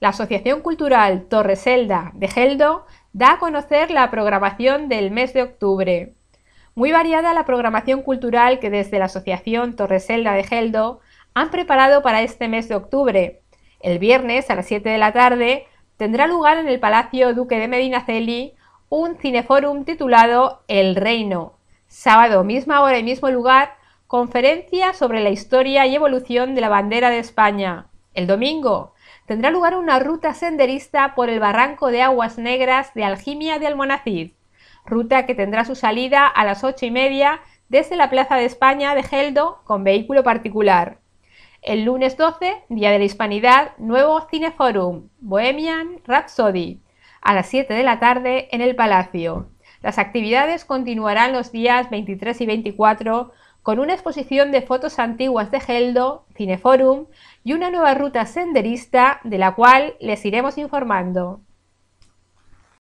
la Asociación Cultural Torreselda de Geldo da a conocer la programación del mes de octubre. Muy variada la programación cultural que desde la Asociación Torreselda de Geldo han preparado para este mes de octubre. El viernes a las 7 de la tarde tendrá lugar en el Palacio Duque de Medinaceli un cineforum titulado El Reino. Sábado, misma hora y mismo lugar, conferencia sobre la historia y evolución de la bandera de España el domingo tendrá lugar una ruta senderista por el barranco de Aguas Negras de Aljimia de Almonacid, ruta que tendrá su salida a las ocho y media desde la Plaza de España de Geldo con vehículo particular. El lunes 12, Día de la Hispanidad, nuevo Cineforum, Bohemian Rhapsody, a las 7 de la tarde en el Palacio. Las actividades continuarán los días 23 y 24 con una exposición de fotos antiguas de Geldo, Cineforum y una nueva ruta senderista de la cual les iremos informando.